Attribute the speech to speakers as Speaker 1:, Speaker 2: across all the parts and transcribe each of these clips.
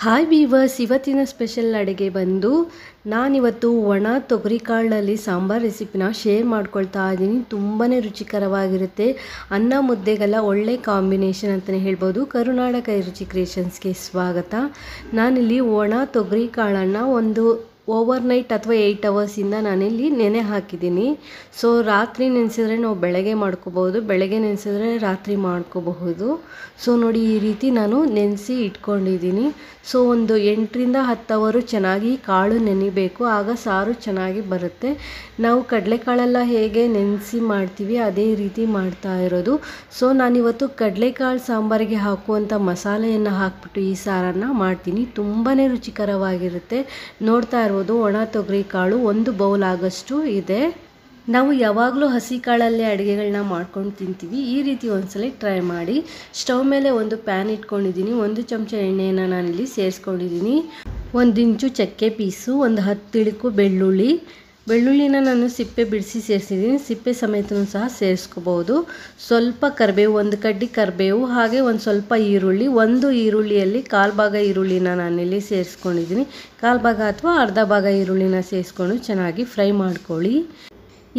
Speaker 1: Hi viewers ಇವತ್ತಿನ special ಅಡುಗೆ ಬಂದು ನಾನಿವತ್ತು ಒಣ ತೊಗರಿಕಾಳಲ್ಲಿ ಸಾಂಬಾರ್ ರೆಸಿಪಿನ ಶೇರ್ ಮಾಡ್ಕೊಳ್ತಾ ಇದ್ದೀನಿ ತುಂಬಾ ರುಚಿಕರವಾಗಿರುತ್ತೆ ಅನ್ನ ಮುದ್ದೆಗೆಲ್ಲ ಒಳ್ಳೆ ಕಾಂಬಿನೇಷನ್ ಅಂತಲೇ ಹೇಳ್ಬೋದು ಕರುನಾಡ ಕೈ ರುಚಿ ಕ್ರಿಯೇಷನ್ಸ್ಗೆ ಸ್ವಾಗತ ನಾನಿಲ್ಲಿ ಒಣ ಕಾಳನ್ನು ಒಂದು ಓವರ್ ನೈಟ್ ಅಥವಾ ಏಯ್ಟ್ ಅವರ್ಸಿಂದ ನಾನಿಲ್ಲಿ ನೆನೆ ಹಾಕಿದ್ದೀನಿ ಸೊ ರಾತ್ರಿ ನೆನೆಸಿದ್ರೆ ನಾವು ಬೆಳಗ್ಗೆ ಮಾಡ್ಕೋಬಹುದು ಬೆಳಗ್ಗೆ ನೆನೆಸಿದ್ರೆ ರಾತ್ರಿ ಮಾಡ್ಕೋಬಹುದು ಸೊ ನೋಡಿ ಈ ರೀತಿ ನಾನು ನೆನೆಸಿ ಇಟ್ಕೊಂಡಿದ್ದೀನಿ ಸೊ ಒಂದು ಎಂಟರಿಂದ ಹತ್ತು ಅವರು ಚೆನ್ನಾಗಿ ಕಾಳು ನೆನಿಬೇಕು ಆಗ ಸಾರು ಚೆನ್ನಾಗಿ ಬರುತ್ತೆ ನಾವು ಕಡಲೆಕಾಳೆಲ್ಲ ಹೇಗೆ ನೆನೆಸಿ ಮಾಡ್ತೀವಿ ಅದೇ ರೀತಿ ಮಾಡ್ತಾ ಇರೋದು ಸೊ ನಾನಿವತ್ತು ಕಡಲೆಕಾಳು ಸಾಂಬಾರಿಗೆ ಹಾಕುವಂಥ ಮಸಾಲೆಯನ್ನು ಹಾಕ್ಬಿಟ್ಟು ಈ ಸಾರನ್ನು ಮಾಡ್ತೀನಿ ತುಂಬಾ ರುಚಿಕರವಾಗಿರುತ್ತೆ ನೋಡ್ತಾ ಇರೋದು ಒಣ ತೊಗರಿ ಕಾಳು ಒಂದು ಬೌಲ್ ಆಗಷ್ಟು ಇದೆ ನಾವು ಯಾವಾಗಲೂ ಹಸಿ ಕಾಳಲ್ಲೇ ಅಡುಗೆಗಳನ್ನ ಮಾಡ್ಕೊಂಡು ತಿಂತೀವಿ ಈ ರೀತಿ ಒಂದ್ಸಲ ಟ್ರೈ ಮಾಡಿ ಸ್ಟವ್ ಮೇಲೆ ಒಂದು ಪ್ಯಾನ್ ಇಟ್ಕೊಂಡಿದ್ದೀನಿ ಒಂದು ಚಮಚ ಎಣ್ಣೆಯನ್ನು ನಾನಿಲ್ಲಿ ಸೇರಿಸ್ಕೊಂಡಿದ್ದೀನಿ ಒಂದು ಇಂಚು ಚಕ್ಕೆ ಪೀಸು ಒಂದು ಹತ್ತು ತಿಳಿಕು ಬೆಳ್ಳುಳ್ಳಿ ಬೆಳ್ಳುಳ್ಳಿನ ನಾನು ಸಿಪ್ಪೆ ಬಿಡಿಸಿ ಸೇರಿಸಿದ್ದೀನಿ ಸಿಪ್ಪೆ ಸಮೇತನೂ ಸಹ ಸೇರಿಸ್ಕೋಬಹುದು ಸ್ವಲ್ಪ ಕರಿಬೇವು ಒಂದು ಕಡ್ಡಿ ಕರಿಬೇವು ಹಾಗೆ ಒಂದು ಸ್ವಲ್ಪ ಈರುಳ್ಳಿ ಒಂದು ಈರುಳ್ಳಿಯಲ್ಲಿ ಕಾಲು ಭಾಗ ಈರುಳ್ಳಿನ ನಾನಿಲ್ಲಿ ಸೇರಿಸ್ಕೊಂಡಿದ್ದೀನಿ ಕಾಲು ಭಾಗ ಅಥವಾ ಅರ್ಧ ಭಾಗ ಈರುಳ್ಳಿನ ಸೇರಿಸ್ಕೊಂಡು ಚೆನ್ನಾಗಿ ಫ್ರೈ ಮಾಡ್ಕೊಳ್ಳಿ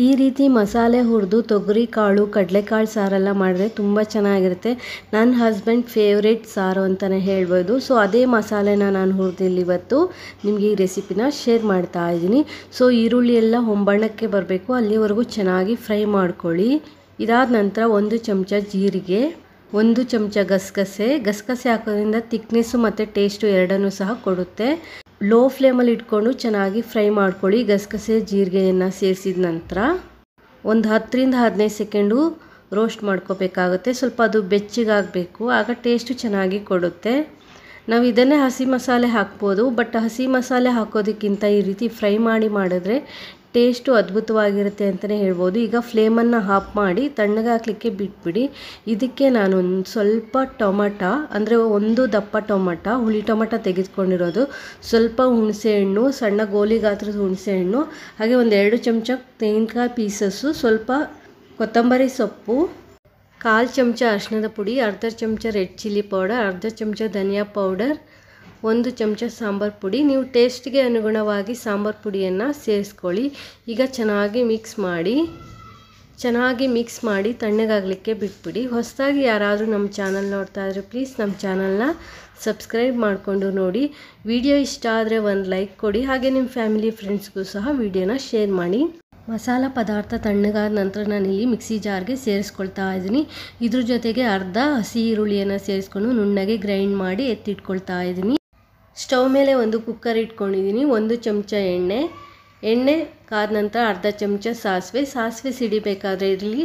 Speaker 1: ಈ ರೀತಿ ಮಸಾಲೆ ಹುರಿದು ತೊಗರಿ ಕಾಳು ಕಡಲೆಕಾಳು ಸಾರೆಲ್ಲ ಮಾಡಿದ್ರೆ ತುಂಬ ಚೆನ್ನಾಗಿರುತ್ತೆ ನನ್ನ ಹಸ್ಬೆಂಡ್ ಫೇವ್ರೇಟ್ ಸಾರು ಅಂತಲೇ ಹೇಳ್ಬೋದು ಸೊ ಅದೇ ಮಸಾಲೆನ ನಾನು ಹುರಿದಿಲ್ಲ ಇವತ್ತು ನಿಮಗೆ ಈ ರೆಸಿಪಿನ ಶೇರ್ ಮಾಡ್ತಾ ಇದ್ದೀನಿ ಸೊ ಈರುಳ್ಳಿ ಎಲ್ಲ ಹೊಂಬಣ್ಣಕ್ಕೆ ಬರಬೇಕು ಅಲ್ಲಿವರೆಗೂ ಚೆನ್ನಾಗಿ ಫ್ರೈ ಮಾಡ್ಕೊಳ್ಳಿ ಇದಾದ ನಂತರ ಒಂದು ಚಮಚ ಜೀರಿಗೆ ಒಂದು ಚಮಚ ಗಸಗಸೆ ಗಸಗಸೆ ಹಾಕೋದ್ರಿಂದ ತಿಕ್ನೆಸ್ಸು ಮತ್ತು ಟೇಸ್ಟು ಎರಡನ್ನೂ ಸಹ ಕೊಡುತ್ತೆ ಲೋ ಫ್ಲೇಮಲ್ಲಿ ಇಟ್ಕೊಂಡು ಚೆನ್ನಾಗಿ ಫ್ರೈ ಮಾಡ್ಕೊಳ್ಳಿ ಗಸಗಸೆ ಜೀರಿಗೆಯನ್ನು ಸೇರಿಸಿದ ನಂತರ ಒಂದು ಹತ್ತರಿಂದ ಹದಿನೈದು ಸೆಕೆಂಡು ರೋಸ್ಟ್ ಮಾಡ್ಕೋಬೇಕಾಗುತ್ತೆ ಸ್ವಲ್ಪ ಅದು ಬೆಚ್ಚಗಾಗಬೇಕು ಆಗ ಟೇಸ್ಟು ಚೆನ್ನಾಗಿ ಕೊಡುತ್ತೆ ನಾವು ಇದನ್ನೇ ಹಸಿ ಮಸಾಲೆ ಹಾಕ್ಬೋದು ಬಟ್ ಹಸಿ ಮಸಾಲೆ ಹಾಕೋದಕ್ಕಿಂತ ಈ ರೀತಿ ಫ್ರೈ ಮಾಡಿ ಮಾಡಿದ್ರೆ ಟೇಸ್ಟು ಅದ್ಭುತವಾಗಿರುತ್ತೆ ಅಂತಲೇ ಹೇಳ್ಬೋದು ಈಗ ಫ್ಲೇಮನ್ನು ಹಾಫ್ ಮಾಡಿ ಹಾಕ್ಲಿಕ್ಕೆ ಬಿಟ್ಬಿಡಿ ಇದಕ್ಕೆ ನಾನು ಒಂದು ಸ್ವಲ್ಪ ಟೊಮಟ ಅಂದರೆ ಒಂದು ದಪ್ಪ ಟೊಮಟ ಹುಳಿ ಟೊಮಟ ತೆಗೆದುಕೊಂಡಿರೋದು ಸ್ವಲ್ಪ ಹುಣಸೆಹಣ್ಣು ಸಣ್ಣ ಗೋಲಿ ಗಾತ್ರದ ಹುಣಸೆಹಣ್ಣು ಹಾಗೆ ಒಂದು ಎರಡು ಚಮಚ ತೆಂಗಿನಕಾಯಿ ಪೀಸಸ್ಸು ಸ್ವಲ್ಪ ಕೊತ್ತಂಬರಿ ಸೊಪ್ಪು ಕಾಲು ಚಮಚ ಅರ್ಶಿನದ ಪುಡಿ ಅರ್ಧ ಚಮಚ ರೆಡ್ ಚಿಲ್ಲಿ ಪೌಡರ್ ಅರ್ಧ ಚಮಚ ಧನಿಯಾ ಪೌಡರ್ ಒಂದು ಚಮಚ ಸಾಂಬಾರು ಪುಡಿ ನೀವು ಟೇಸ್ಟ್ಗೆ ಅನುಗುಣವಾಗಿ ಸಾಂಬಾರು ಪುಡಿಯನ್ನು ಸೇರಿಸ್ಕೊಳ್ಳಿ ಈಗ ಚೆನ್ನಾಗಿ ಮಿಕ್ಸ್ ಮಾಡಿ ಚೆನ್ನಾಗಿ ಮಿಕ್ಸ್ ಮಾಡಿ ತಣ್ಣಗಾಗಲಿಕ್ಕೆ ಬಿಟ್ಬಿಡಿ ಹೊಸದಾಗಿ ಯಾರಾದರೂ ನಮ್ಮ ಚಾನಲ್ ನೋಡ್ತಾ ಇದ್ರೆ ಪ್ಲೀಸ್ ನಮ್ಮ ಚಾನಲ್ನ ಸಬ್ಸ್ಕ್ರೈಬ್ ಮಾಡಿಕೊಂಡು ನೋಡಿ ವಿಡಿಯೋ ಇಷ್ಟ ಆದರೆ ಒಂದು ಲೈಕ್ ಕೊಡಿ ಹಾಗೆ ನಿಮ್ಮ ಫ್ಯಾಮಿಲಿ ಫ್ರೆಂಡ್ಸ್ಗೂ ಸಹ ವಿಡಿಯೋನ ಶೇರ್ ಮಾಡಿ ಮಸಾಲ ಪದಾರ್ಥ ತಣ್ಣಗಾದ ನಂತರ ನಾನು ಇಲ್ಲಿ ಮಿಕ್ಸಿ ಜಾರ್ಗೆ ಸೇರಿಸ್ಕೊಳ್ತಾ ಇದ್ದೀನಿ ಇದ್ರ ಜೊತೆಗೆ ಅರ್ಧ ಹಸಿ ಈರುಳ್ಳಿಯನ್ನು ಸೇರಿಸ್ಕೊಂಡು ನುಣ್ಣಗೆ ಗ್ರೈಂಡ್ ಮಾಡಿ ಎತ್ತಿಟ್ಕೊಳ್ತಾ ಇದ್ದೀನಿ ಸ್ಟವ್ ಮೇಲೆ ಒಂದು ಕುಕ್ಕರ್ ಇಟ್ಕೊಂಡಿದ್ದೀನಿ ಒಂದು ಚಮಚ ಎಣ್ಣೆ ಎಣ್ಣೆ ಕಾದ ನಂತರ ಅರ್ಧ ಚಮಚ ಸಾಸಿವೆ ಸಾಸಿವೆ ಸಿಡಿಬೇಕಾದ್ರೆ ಇರಲಿ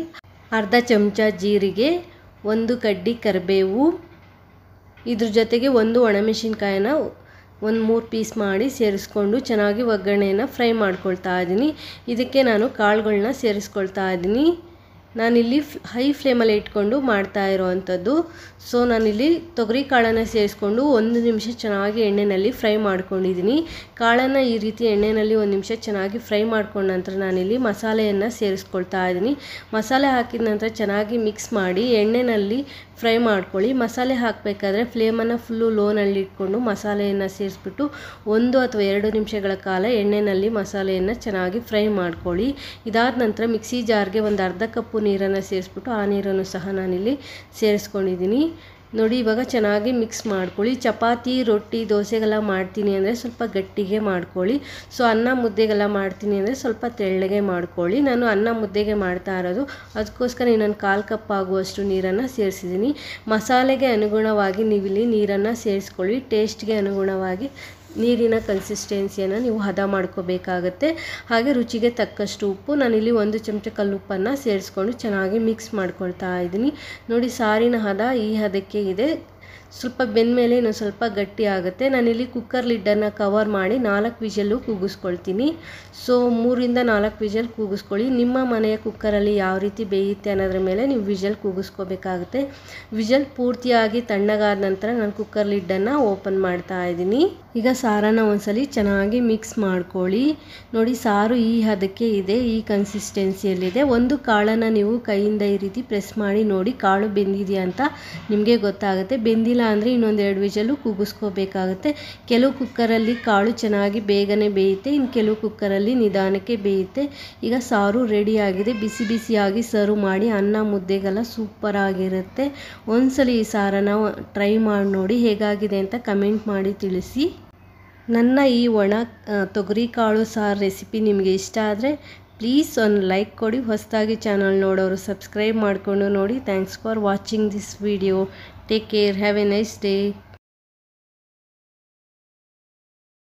Speaker 1: ಅರ್ಧ ಚಮಚ ಜೀರಿಗೆ ಒಂದು ಕಡ್ಡಿ ಕರಿಬೇವು ಇದ್ರ ಜೊತೆಗೆ ಒಂದು ಒಣಮೆಣಸಿನ್ಕಾಯಿನ ಒಂದು ಮೂರು ಪೀಸ್ ಮಾಡಿ ಸೇರಿಸ್ಕೊಂಡು ಚೆನ್ನಾಗಿ ಒಗ್ಗರಣೆಯನ್ನು ಫ್ರೈ ಮಾಡ್ಕೊಳ್ತಾ ಇದ್ದೀನಿ ಇದಕ್ಕೆ ನಾನು ಕಾಳುಗಳನ್ನ ಸೇರಿಸ್ಕೊಳ್ತಾ ಇದ್ದೀನಿ ನಾನಿಲ್ಲಿ ಹೈ ಫ್ಲೇಮಲ್ಲಿ ಇಟ್ಕೊಂಡು ಮಾಡ್ತಾ ಇರೋವಂಥದ್ದು ಸೊ ನಾನಿಲ್ಲಿ ತೊಗರಿ ಕಾಳನ್ನು ಸೇರಿಸ್ಕೊಂಡು ಒಂದು ನಿಮಿಷ ಚೆನ್ನಾಗಿ ಎಣ್ಣೆಯಲ್ಲಿ ಫ್ರೈ ಮಾಡ್ಕೊಂಡಿದ್ದೀನಿ ಕಾಳನ್ನು ಈ ರೀತಿ ಎಣ್ಣೆಯಲ್ಲಿ ಒಂದು ನಿಮಿಷ ಚೆನ್ನಾಗಿ ಫ್ರೈ ಮಾಡ್ಕೊಂಡ ನಂತರ ನಾನಿಲ್ಲಿ ಮಸಾಲೆಯನ್ನು ಸೇರಿಸ್ಕೊಳ್ತಾ ಇದ್ದೀನಿ ಮಸಾಲೆ ಹಾಕಿದ ನಂತರ ಚೆನ್ನಾಗಿ ಮಿಕ್ಸ್ ಮಾಡಿ ಎಣ್ಣೆಯಲ್ಲಿ ಫ್ರೈ ಮಾಡ್ಕೊಳ್ಳಿ ಮಸಾಲೆ ಹಾಕಬೇಕಾದ್ರೆ ಫ್ಲೇಮನ್ನು ಫುಲ್ಲು ಲೋನಲ್ಲಿ ಇಟ್ಕೊಂಡು ಮಸಾಲೆಯನ್ನು ಸೇರಿಸ್ಬಿಟ್ಟು ಒಂದು ಅಥವಾ ಎರಡು ನಿಮಿಷಗಳ ಕಾಲ ಎಣ್ಣೆಯಲ್ಲಿ ಮಸಾಲೆಯನ್ನು ಚೆನ್ನಾಗಿ ಫ್ರೈ ಮಾಡ್ಕೊಳ್ಳಿ ಇದಾದ ನಂತರ ಮಿಕ್ಸಿ ಜಾರ್ಗೆ ಒಂದು ಅರ್ಧ ಕಪ್ಪು ನೀರನ್ನು ಸೇರಿಸ್ಬಿಟ್ಟು ಆ ನೀರನ್ನು ಸಹ ನಾನಿಲ್ಲಿ ಸೇರಿಸ್ಕೊಂಡಿದ್ದೀನಿ ನೋಡಿ ಇವಾಗ ಚೆನ್ನಾಗಿ ಮಿಕ್ಸ್ ಮಾಡ್ಕೊಳ್ಳಿ ಚಪಾತಿ ರೊಟ್ಟಿ ದೋಸೆಗೆಲ್ಲ ಮಾಡ್ತೀನಿ ಅಂದರೆ ಸ್ವಲ್ಪ ಗಟ್ಟಿಗೆ ಮಾಡ್ಕೊಳ್ಳಿ ಸೊ ಅನ್ನ ಮುದ್ದೆಗೆಲ್ಲ ಮಾಡ್ತೀನಿ ಅಂದರೆ ಸ್ವಲ್ಪ ತೆಳ್ಳಗೆ ಮಾಡ್ಕೊಳ್ಳಿ ನಾನು ಅನ್ನ ಮುದ್ದೆಗೆ ಮಾಡ್ತಾ ಇರೋದು ಅದಕ್ಕೋಸ್ಕರ ನಾನು ಕಾಲು ಕಪ್ ಆಗುವಷ್ಟು ನೀರನ್ನು ಸೇರಿಸಿದ್ದೀನಿ ಮಸಾಲೆಗೆ ಅನುಗುಣವಾಗಿ ನೀವಿಲ್ಲಿ ನೀರನ್ನು ಸೇರಿಸ್ಕೊಳ್ಳಿ ಟೇಸ್ಟ್ಗೆ ಅನುಗುಣವಾಗಿ ನೀರಿನ ಕನ್ಸಿಸ್ಟೆನ್ಸಿಯನ್ನು ನೀವು ಹದ ಮಾಡ್ಕೋಬೇಕಾಗತ್ತೆ ಹಾಗೆ ರುಚಿಗೆ ತಕ್ಕಷ್ಟು ಉಪ್ಪು ನಾನಿಲ್ಲಿ ಒಂದು ಚಮಚ ಕಲ್ಲುಪ್ಪನ್ನು ಸೇರಿಸ್ಕೊಂಡು ಚೆನ್ನಾಗಿ ಮಿಕ್ಸ್ ಮಾಡ್ಕೊಳ್ತಾ ಇದ್ದೀನಿ ನೋಡಿ ಸಾರಿನ ಹದ ಈ ಹದಕ್ಕೆ ಇದೆ ಸ್ವಲ್ಪ ಬೆಂದಮೇಲೆ ಇನ್ನೊಂದು ಸ್ವಲ್ಪ ಗಟ್ಟಿ ಆಗುತ್ತೆ ನಾನಿಲ್ಲಿ ಕುಕ್ಕರ್ ಲಿಡ್ಡನ್ನು ಕವರ್ ಮಾಡಿ ನಾಲ್ಕು ವಿಷಲ್ಲು ಕೂಗಿಸ್ಕೊಳ್ತೀನಿ ಸೊ ಮೂರಿಂದ ನಾಲ್ಕು ವಿಜಲ್ ಕೂಗಿಸ್ಕೊಳ್ಳಿ ನಿಮ್ಮ ಮನೆಯ ಕುಕ್ಕರಲ್ಲಿ ಯಾವ ರೀತಿ ಬೇಯುತ್ತೆ ಅನ್ನೋದ್ರ ಮೇಲೆ ನೀವು ವಿಜಲ್ ಕೂಗಿಸ್ಕೋಬೇಕಾಗುತ್ತೆ ವಿಜಲ್ ಪೂರ್ತಿಯಾಗಿ ತಣ್ಣಗಾದ ನಂತರ ನಾನು ಕುಕ್ಕರ್ ಲಿಡ್ಡನ್ನು ಓಪನ್ ಮಾಡ್ತಾ ಇದ್ದೀನಿ ಈಗ ಸಾರನ್ನು ಒಂದ್ಸಲಿ ಚೆನ್ನಾಗಿ ಮಿಕ್ಸ್ ಮಾಡ್ಕೊಳ್ಳಿ ನೋಡಿ ಸಾರು ಈ ಹದಕ್ಕೆ ಇದೆ ಈ ಕನ್ಸಿಸ್ಟೆನ್ಸಿಯಲ್ಲಿದೆ ಒಂದು ಕಾಳನ್ನು ನೀವು ಕೈಯಿಂದ ಈ ರೀತಿ ಪ್ರೆಸ್ ಮಾಡಿ ನೋಡಿ ಕಾಳು ಬೆಂದಿದೆಯಾ ಅಂತ ನಿಮಗೆ ಗೊತ್ತಾಗುತ್ತೆ ಬೆಂದಿಲ್ಲ ಆಗಿಲ್ಲ ಅಂದರೆ ಇನ್ನೊಂದೆರಡು ವಿಜಲು ಕೂಗಿಸ್ಕೋಬೇಕಾಗುತ್ತೆ ಕೆಲವು ಕುಕ್ಕರಲ್ಲಿ ಕಾಳು ಚೆನ್ನಾಗಿ ಬೇಗನೆ ಬೇಯುತ್ತೆ ಇನ್ನು ಕೆಲವು ಕುಕ್ಕರಲ್ಲಿ ನಿಧಾನಕ್ಕೆ ಬೇಯುತ್ತೆ ಈಗ ಸಾರು ರೆಡಿಯಾಗಿದೆ ಬಿಸಿ ಬಿಸಿಯಾಗಿ ಸರ್ವ್ ಮಾಡಿ ಅನ್ನ ಮುದ್ದೆಗೆಲ್ಲ ಸೂಪರ್ ಆಗಿರುತ್ತೆ ಒಂದ್ಸಲ ಈ ಸಾರನ್ನು ಟ್ರೈ ಮಾಡಿ ನೋಡಿ ಹೇಗಾಗಿದೆ ಅಂತ ಕಮೆಂಟ್ ಮಾಡಿ ತಿಳಿಸಿ ನನ್ನ ಈ ಒಣ ತೊಗರಿಕಾಳು ಸಾರು ರೆಸಿಪಿ ನಿಮಗೆ ಇಷ್ಟ ಆದರೆ ಪ್ಲೀಸ್ ಒಂದು ಲೈಕ್ ಕೊಡಿ ಹೊಸದಾಗಿ ಚಾನಲ್ ನೋಡೋರು ಸಬ್ಸ್ಕ್ರೈಬ್ ಮಾಡಿಕೊಂಡು ನೋಡಿ thanks for watching this video Take care. Have a nice day.